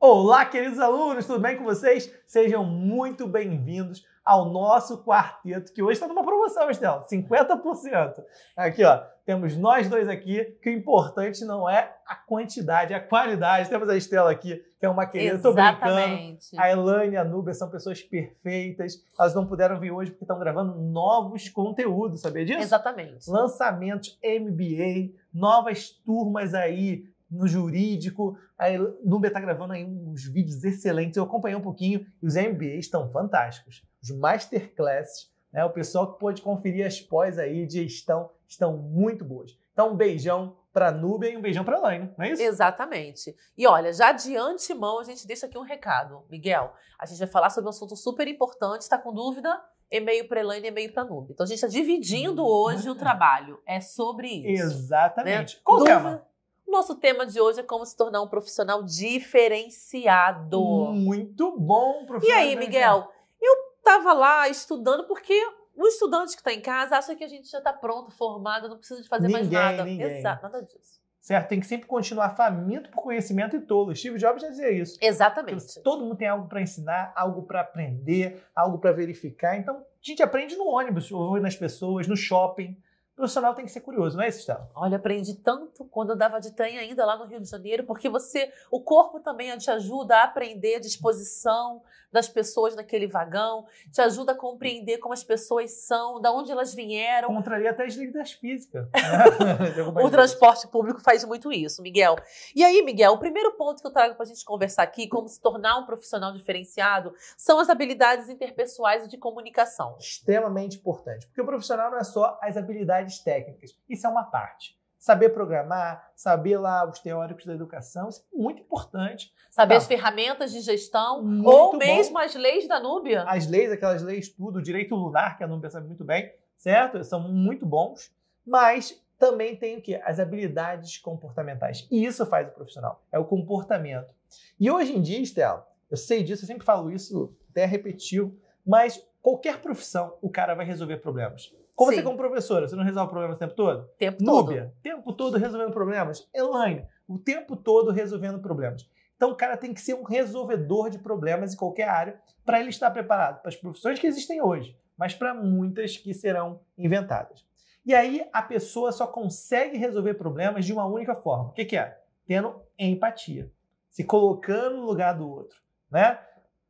Olá, queridos alunos, tudo bem com vocês? Sejam muito bem-vindos ao nosso quarteto, que hoje está numa promoção, Estel, 50%. Aqui, ó, temos nós dois aqui, que o importante não é a quantidade, é a qualidade. Temos a Estela aqui, que é uma querida, Exatamente. brincando. A Elane, e a Nubia são pessoas perfeitas. Elas não puderam vir hoje porque estão gravando novos conteúdos, sabia disso? Exatamente. Lançamentos MBA, novas turmas aí no jurídico. A Nubia está gravando aí uns vídeos excelentes. Eu acompanhei um pouquinho e os MBAs estão fantásticos. Os masterclasses, né? o pessoal que pôde conferir as pós aí de gestão estão muito boas. Então, um beijão para a Nubia e um beijão para a Elaine, não é isso? Exatamente. E olha, já de antemão a gente deixa aqui um recado. Miguel, a gente vai falar sobre um assunto super importante. Está com dúvida? e-mail para Elaine e e-mail para Nubia. Então a gente está dividindo hoje o trabalho. É sobre isso. Exatamente. Né? Qual é o tema? Nosso tema de hoje é como se tornar um profissional diferenciado. Muito bom, profissional. E aí, Miguel? Eu estava lá estudando porque o estudante que está em casa acha que a gente já está pronto, formado, não precisa de fazer ninguém, mais nada. Ninguém. Exato, nada disso. Certo? Tem que sempre continuar faminto por conhecimento e tolo. Steve Jobs já dizia isso. Exatamente. Porque todo mundo tem algo para ensinar, algo para aprender, algo para verificar. Então, a gente aprende no ônibus, ou nas pessoas, no shopping profissional tem que ser curioso, não é isso, Estela? Olha, aprendi tanto quando eu dava de trem ainda lá no Rio de Janeiro, porque você, o corpo também te ajuda a aprender a disposição das pessoas naquele vagão, te ajuda a compreender como as pessoas são, da onde elas vieram. Contraria até as leis físicas. Né? o transporte público faz muito isso, Miguel. E aí, Miguel, o primeiro ponto que eu trago para a gente conversar aqui, como se tornar um profissional diferenciado, são as habilidades interpessoais e de comunicação. Extremamente importante, porque o profissional não é só as habilidades habilidades técnicas. Isso é uma parte. Saber programar, saber lá os teóricos da educação, isso é muito importante. Saber tá. as ferramentas de gestão, muito ou mesmo bom. as leis da Núbia. As leis, aquelas leis tudo, o direito lunar, que a Núbia sabe muito bem, certo? São muito bons, mas também tem o quê? As habilidades comportamentais. E isso faz o profissional, é o comportamento. E hoje em dia, Estela, eu sei disso, eu sempre falo isso, até repetiu. mas qualquer profissão, o cara vai resolver problemas. Como Sim. você como professora, você não resolve problemas o tempo todo? Tempo Núbia, todo. tempo todo resolvendo problemas. Elaine, o tempo todo resolvendo problemas. Então o cara tem que ser um resolvedor de problemas em qualquer área para ele estar preparado para as profissões que existem hoje, mas para muitas que serão inventadas. E aí a pessoa só consegue resolver problemas de uma única forma. O que, que é? Tendo empatia, se colocando no lugar do outro, né?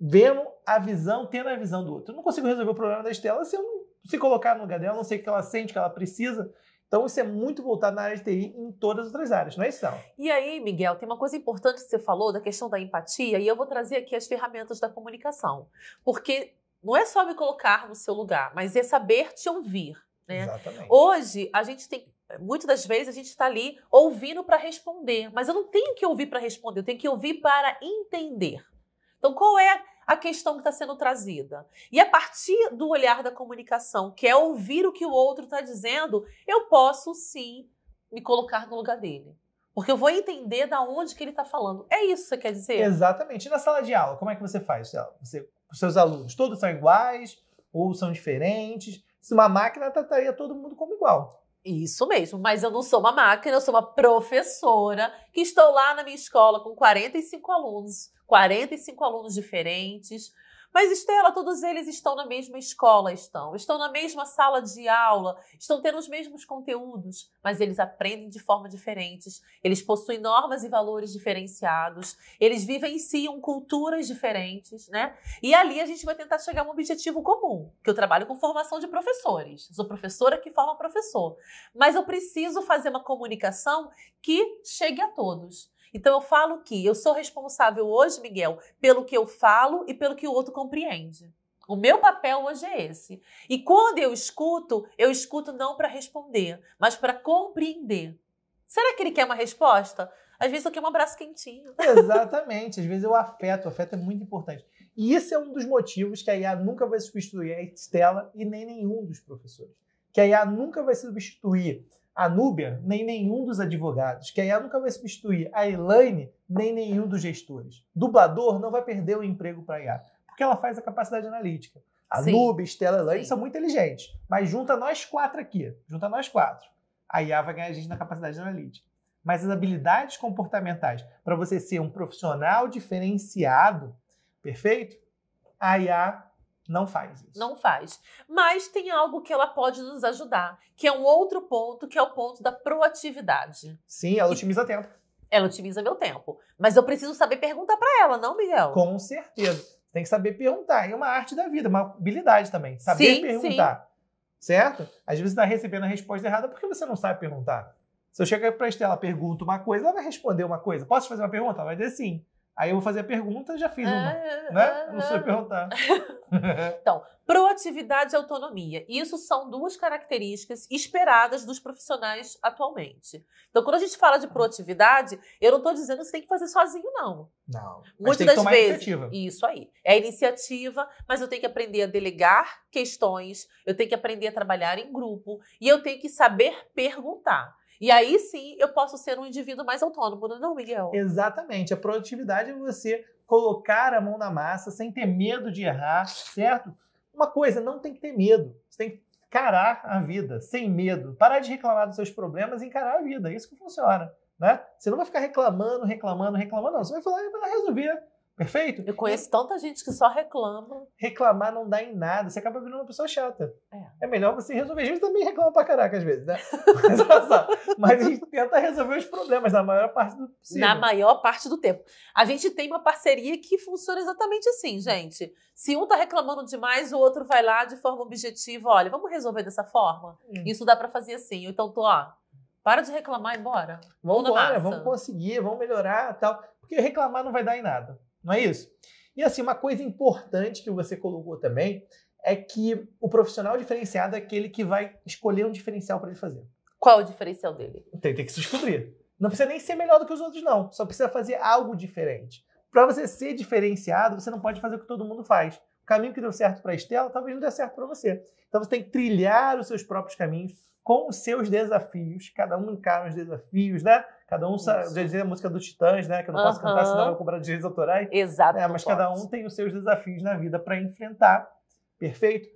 Vendo a visão, tendo a visão do outro. Eu não consigo resolver o problema da Estela se eu não se colocar no lugar dela, não sei o que ela sente, o que ela precisa. Então, isso é muito voltado na área de TI em todas as outras áreas, não é isso? Não? E aí, Miguel, tem uma coisa importante que você falou da questão da empatia, e eu vou trazer aqui as ferramentas da comunicação. Porque não é só me colocar no seu lugar, mas é saber te ouvir. Né? Exatamente. Hoje, a gente tem muitas das vezes a gente está ali ouvindo para responder, mas eu não tenho que ouvir para responder, eu tenho que ouvir para entender. Então, qual é a questão que está sendo trazida. E a partir do olhar da comunicação, que é ouvir o que o outro está dizendo, eu posso sim me colocar no lugar dele. Porque eu vou entender da onde que ele está falando. É isso que você quer dizer? Exatamente. E na sala de aula, como é que você faz? Você, os seus alunos, todos são iguais ou são diferentes? Se uma máquina trataria todo mundo como igual. Isso mesmo, mas eu não sou uma máquina, eu sou uma professora que estou lá na minha escola com 45 alunos, 45 alunos diferentes, mas, Estela, todos eles estão na mesma escola, estão, estão na mesma sala de aula, estão tendo os mesmos conteúdos, mas eles aprendem de forma diferentes, eles possuem normas e valores diferenciados, eles vivenciam culturas diferentes, né? E ali a gente vai tentar chegar a um objetivo comum, que eu trabalho com formação de professores. Sou professora que forma professor. Mas eu preciso fazer uma comunicação que chegue a todos. Então eu falo que eu sou responsável hoje, Miguel, pelo que eu falo e pelo que o outro compreende. O meu papel hoje é esse. E quando eu escuto, eu escuto não para responder, mas para compreender. Será que ele quer uma resposta? Às vezes eu quero um abraço quentinho. Exatamente. Às vezes eu afeto. O afeto é muito importante. E esse é um dos motivos que a IA nunca vai substituir a Estela e nem nenhum dos professores. Que a IA nunca vai substituir a Núbia, nem nenhum dos advogados. que a IA nunca vai substituir a Elaine, nem nenhum dos gestores. Dublador não vai perder o emprego para a IA, porque ela faz a capacidade analítica. A Sim. Núbia, Estela, Elaine Sim. são muito inteligentes, mas junta nós quatro aqui, junta nós quatro. A IA vai ganhar a gente na capacidade analítica. Mas as habilidades comportamentais, para você ser um profissional diferenciado, perfeito? A IA não faz isso. Não faz. Mas tem algo que ela pode nos ajudar, que é um outro ponto, que é o ponto da proatividade. Sim, ela otimiza tempo. Ela otimiza meu tempo. Mas eu preciso saber perguntar para ela, não, Miguel? Com certeza. Tem que saber perguntar. É uma arte da vida, uma habilidade também. Saber sim, perguntar. Sim. Certo? Às vezes você está recebendo a resposta errada porque você não sabe perguntar. Se eu chegar para a Estela, pergunto uma coisa, ela vai responder uma coisa. Posso fazer uma pergunta? Ela vai dizer sim. Aí eu vou fazer a pergunta, já fiz uma, ah, né? Ah, não sei ah. perguntar. então, proatividade e autonomia. Isso são duas características esperadas dos profissionais atualmente. Então, quando a gente fala de proatividade, eu não estou dizendo que você tem que fazer sozinho, não. Não. Muitas das vezes. Iniciativa. Isso aí. É iniciativa, mas eu tenho que aprender a delegar questões, eu tenho que aprender a trabalhar em grupo e eu tenho que saber perguntar. E aí sim eu posso ser um indivíduo mais autônomo, né, não, Miguel? Exatamente. A produtividade é você colocar a mão na massa sem ter medo de errar, certo? Uma coisa, não tem que ter medo. Você tem que encarar a vida sem medo. Parar de reclamar dos seus problemas e encarar a vida. É isso que funciona. Né? Você não vai ficar reclamando, reclamando, reclamando, não. Você vai falar, ah, vai resolver Perfeito? Eu conheço tanta gente que só reclama. Reclamar não dá em nada, você acaba virando uma pessoa chata. É, é melhor você resolver. A gente também reclama pra caraca às vezes, né? Mas, olha só, mas a gente tenta resolver os problemas na maior parte do tempo. Na maior parte do tempo. A gente tem uma parceria que funciona exatamente assim, gente. Se um tá reclamando demais, o outro vai lá de forma objetiva, olha, vamos resolver dessa forma? Hum. Isso dá para fazer assim. Então, tô, ó, para de reclamar e bora. Vamos embora, vamos conseguir, vamos melhorar tal. Porque reclamar não vai dar em nada não é isso? E assim, uma coisa importante que você colocou também é que o profissional diferenciado é aquele que vai escolher um diferencial para ele fazer. Qual o diferencial dele? Tem, tem que se descobrir. Não precisa nem ser melhor do que os outros, não. Só precisa fazer algo diferente. Para você ser diferenciado, você não pode fazer o que todo mundo faz. O caminho que deu certo para a Estela talvez não dê certo para você. Então você tem que trilhar os seus próprios caminhos com os seus desafios. Cada um encara os desafios, né? Cada um sabe dizia a música dos Titãs, né? Que eu não posso cantar, senão eu vou cobrar direitos autorais. Exato. É, mas cada um tem os seus desafios na vida para enfrentar, perfeito?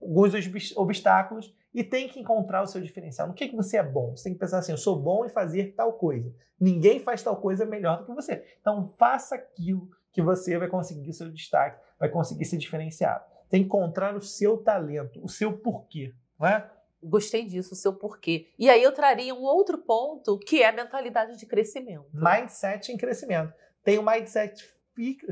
Alguns obstáculos e tem que encontrar o seu diferencial. No que, é que você é bom? Você tem que pensar assim: eu sou bom em fazer tal coisa. Ninguém faz tal coisa melhor do que você. Então faça aquilo que você vai conseguir seu destaque, vai conseguir se diferenciar. Tem que encontrar o seu talento, o seu porquê, não é? Gostei disso, o seu porquê. E aí eu traria um outro ponto que é a mentalidade de crescimento. Mindset em crescimento. Tem o um mindset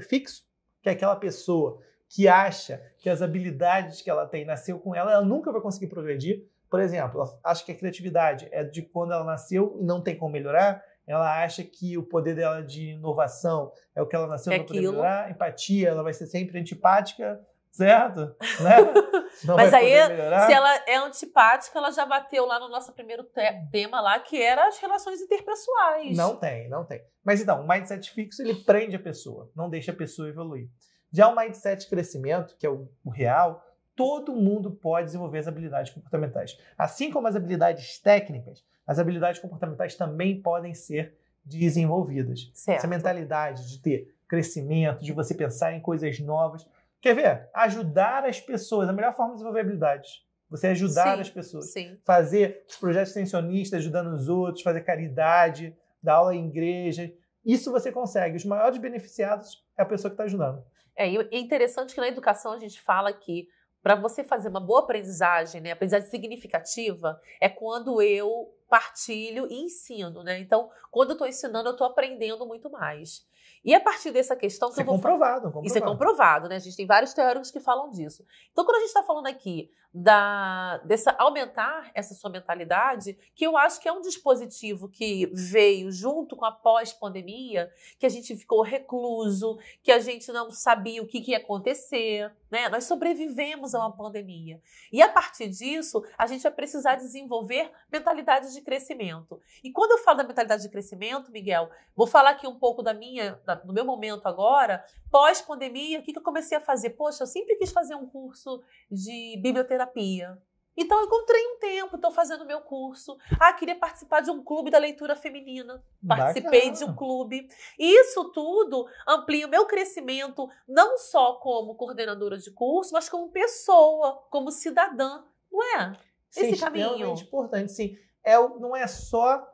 fixo, que é aquela pessoa que acha que as habilidades que ela tem nasceu com ela, ela nunca vai conseguir progredir. Por exemplo, ela acha que a criatividade é de quando ela nasceu e não tem como melhorar, ela acha que o poder dela de inovação é o que ela nasceu é para poder melhorar, empatia, ela vai ser sempre antipática, certo? Né? Mas aí, se ela é antipática, ela já bateu lá no nosso primeiro tema lá, que era as relações interpessoais. Não tem, não tem. Mas então, o mindset fixo, ele prende a pessoa, não deixa a pessoa evoluir. Já o mindset crescimento, que é o, o real, todo mundo pode desenvolver as habilidades comportamentais. Assim como as habilidades técnicas, as habilidades comportamentais também podem ser desenvolvidas. Certo. Essa mentalidade de ter crescimento, de você pensar em coisas novas. Quer ver? Ajudar as pessoas. A melhor forma de desenvolver habilidades. Você ajudar sim, as pessoas. Sim. Fazer os projetos extensionistas, ajudando os outros, fazer caridade, dar aula em igreja. Isso você consegue. Os maiores beneficiados é a pessoa que está ajudando. É, é interessante que na educação a gente fala que para você fazer uma boa aprendizagem, né? Aprendizagem significativa é quando eu partilho e ensino, né? Então, quando eu estou ensinando, eu estou aprendendo muito mais. E a partir dessa questão que Isso eu é vou é comprovado, comprovado. Isso é comprovado, né? A gente tem vários teóricos que falam disso. Então, quando a gente está falando aqui, da, dessa aumentar essa sua mentalidade, que eu acho que é um dispositivo que veio junto com a pós-pandemia, que a gente ficou recluso, que a gente não sabia o que, que ia acontecer, né? Nós sobrevivemos a uma pandemia. E a partir disso, a gente vai precisar desenvolver mentalidades de crescimento. E quando eu falo da mentalidade de crescimento, Miguel, vou falar aqui um pouco da minha, da, do meu momento agora, pós-pandemia, o que, que eu comecei a fazer? Poxa, eu sempre quis fazer um curso de biblioterapia terapia. Então encontrei um tempo, estou fazendo meu curso. Ah, queria participar de um clube da leitura feminina. Participei Bacana. de um clube. Isso tudo amplia o meu crescimento, não só como coordenadora de curso, mas como pessoa, como cidadã. Não é? Sim, Esse caminho. É importante, sim. É, não é só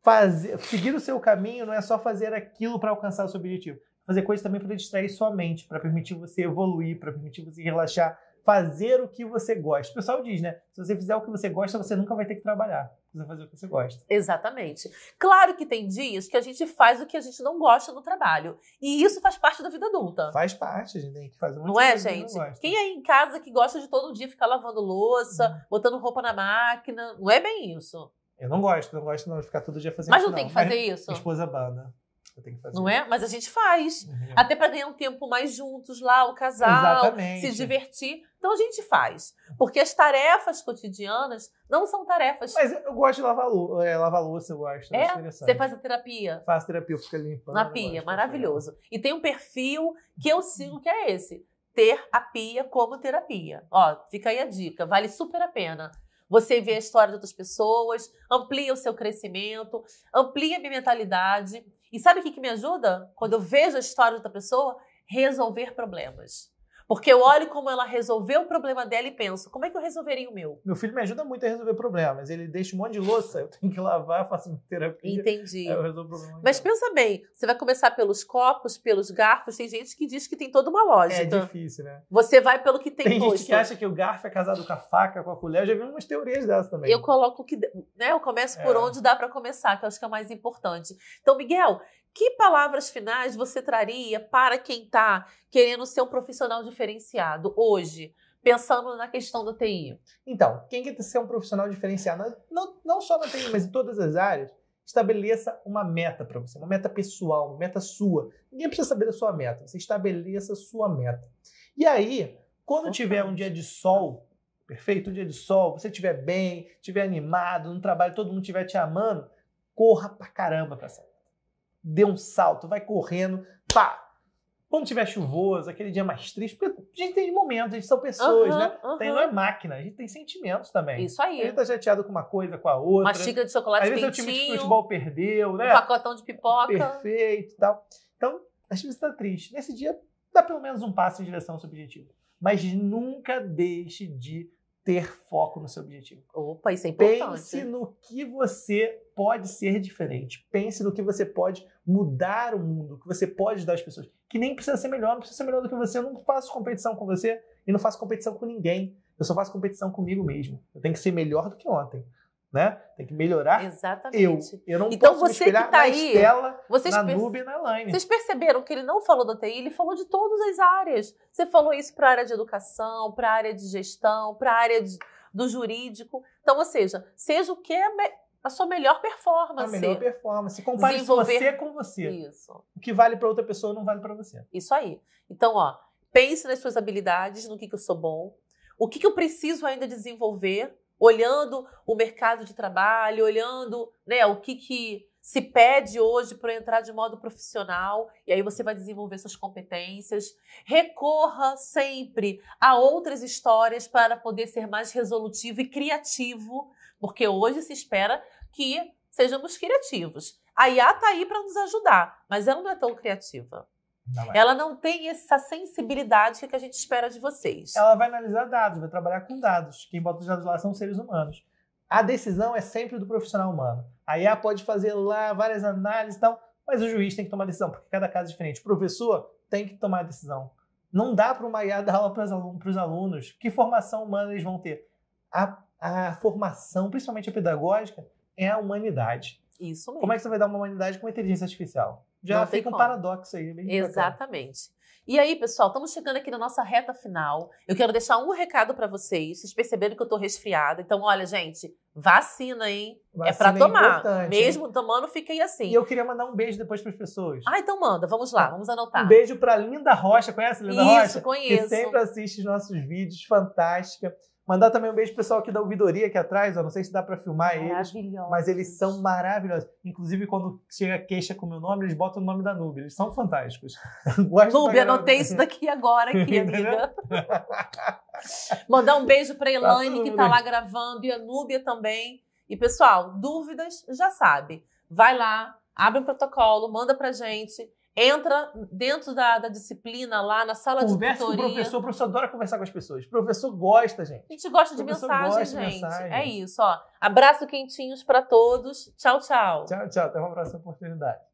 fazer, seguir o seu caminho, não é só fazer aquilo para alcançar o seu objetivo. Fazer coisas também para distrair sua mente, para permitir você evoluir, para permitir você relaxar fazer o que você gosta. O pessoal diz, né? Se você fizer o que você gosta, você nunca vai ter que trabalhar. Você fazer o que você gosta. Exatamente. Claro que tem dias que a gente faz o que a gente não gosta no trabalho. E isso faz parte da vida adulta. Faz parte, a gente tem que fazer um Não é, gente? Não Quem é em casa que gosta de todo dia ficar lavando louça, hum. botando roupa na máquina? Não é bem isso. Eu não gosto, não gosto não de ficar todo dia fazendo Mas não tem não. que fazer Mas isso. esposa banda que fazer. Não é? Mas a gente faz. Uhum. Até para ganhar um tempo mais juntos lá, o casal, Exatamente. se divertir. Então a gente faz. Porque as tarefas cotidianas não são tarefas. Mas eu gosto de lavar, é, louça, eu gosto. É? interessante. Você faz a terapia? Faço terapia, eu fico limpando. Na pia, maravilhoso. E tem um perfil que eu sigo que é esse. Ter a pia como terapia. Ó, fica aí a dica. Vale super a pena você vê a história de outras pessoas, amplia o seu crescimento, amplia a minha mentalidade. E sabe o que, que me ajuda? Quando eu vejo a história da pessoa, resolver problemas. Porque eu olho como ela resolveu o problema dela e penso, como é que eu resolveria o meu? Meu filho me ajuda muito a resolver problemas. Ele deixa um monte de louça, eu tenho que lavar, faço uma terapia. Entendi. Eu resolvo o problema. Mas dela. pensa bem, você vai começar pelos copos, pelos garfos. Tem gente que diz que tem toda uma é lógica. É difícil, né? Você vai pelo que tem Tem gente que acha que o garfo é casado com a faca, com a colher. Eu já vi umas teorias dessas também. Eu coloco que, né, eu começo por é. onde dá para começar, que eu acho que é o mais importante. Então, Miguel, que palavras finais você traria para quem está querendo ser um profissional diferenciado hoje? pensando na questão da TI? Então, quem quer ser um profissional diferenciado, não, não só na TI, mas em todas as áreas, estabeleça uma meta para você, uma meta pessoal, uma meta sua. Ninguém precisa saber da sua meta, você estabeleça a sua meta. E aí, quando okay. tiver um dia de sol, perfeito, um dia de sol, você estiver bem, estiver animado, no trabalho todo mundo estiver te amando, corra pra caramba para essa dê um salto, vai correndo, pá! Quando tiver chuvoso, aquele dia mais triste, porque a gente tem momentos, a gente são pessoas, uhum, né? Uhum. Tem, não é máquina, a gente tem sentimentos também. Isso aí. A gente tá chateado com uma coisa, com a outra. Uma xícara de chocolate Às vezes é o time de futebol perdeu, né? Um pacotão de pipoca. Perfeito e tal. Então, às vezes tá triste. Nesse dia, dá pelo menos um passo em direção ao seu objetivo. Mas nunca deixe de ter foco no seu objetivo. Opa, isso é importante. Pense no que você pode ser diferente. Pense no que você pode mudar o mundo, que você pode dar às pessoas. Que nem precisa ser melhor, não precisa ser melhor do que você. Eu não faço competição com você e não faço competição com ninguém. Eu só faço competição comigo mesmo. Eu tenho que ser melhor do que ontem né? Tem que melhorar Exatamente. eu. Eu não então, posso você me espelhar que tá na aí, Estela, vocês na Nube e na Line. Vocês perceberam que ele não falou da TI, ele falou de todas as áreas. Você falou isso para a área de educação, para a área de gestão, para a área de, do jurídico. Então, ou seja, seja o que é a sua melhor performance. A melhor performance. Compare Desenvolver... você com você. Isso. O que vale para outra pessoa não vale para você. Isso aí. Então, ó, pense nas suas habilidades, no que, que eu sou bom, o que, que eu preciso ainda desenvolver olhando o mercado de trabalho, olhando né, o que, que se pede hoje para entrar de modo profissional, e aí você vai desenvolver suas competências. Recorra sempre a outras histórias para poder ser mais resolutivo e criativo, porque hoje se espera que sejamos criativos. A IA está aí para nos ajudar, mas ela não é tão criativa. Ela não tem essa sensibilidade que a gente espera de vocês. Ela vai analisar dados, vai trabalhar com dados. Quem bota os dados lá são seres humanos. A decisão é sempre do profissional humano. A IA pode fazer lá várias análises e tal, mas o juiz tem que tomar decisão, porque cada caso é diferente. O professor tem que tomar decisão. Não dá para uma IA dar aula para os alunos. Que formação humana eles vão ter? A, a formação, principalmente a pedagógica, é a humanidade. Isso mesmo. Como é que você vai dar uma humanidade com inteligência artificial? Já não fica um paradoxo aí. É Exatamente. E aí, pessoal, estamos chegando aqui na nossa reta final. Eu quero deixar um recado para vocês. Vocês perceberam que eu estou resfriada. Então, olha, gente, vacina, hein? É vacina é para tomar. É Mesmo hein? tomando, fica aí assim. E eu queria mandar um beijo depois para as pessoas. Ah, então manda. Vamos lá, vamos anotar. Um beijo para Linda Rocha. Conhece a Linda Isso, Rocha? Isso, conheço. Que sempre assiste os nossos vídeos. Fantástica. Mandar também um beijo pro pessoal aqui da ouvidoria aqui atrás, ó. Não sei se dá para filmar eles. Mas eles são maravilhosos. Inclusive, quando chega queixa com o meu nome, eles botam o nome da Nubia. Eles são fantásticos. Nubia, anotei isso daqui agora, aqui, amiga. Mandar um beijo pra tá Elaine, tá que tá lá gravando, e a Núbia também. E, pessoal, dúvidas, já sabe. Vai lá, abre um protocolo, manda pra gente entra dentro da, da, disciplina lá na sala Conversa de tutoria. Conversa com o professor, o professor adora conversar com as pessoas. O professor gosta, gente. A gente gosta de mensagem, gosta gente. De mensagem. É isso, ó. Abraço quentinhos para todos. Tchau, tchau. Tchau, tchau. Até uma próxima oportunidade.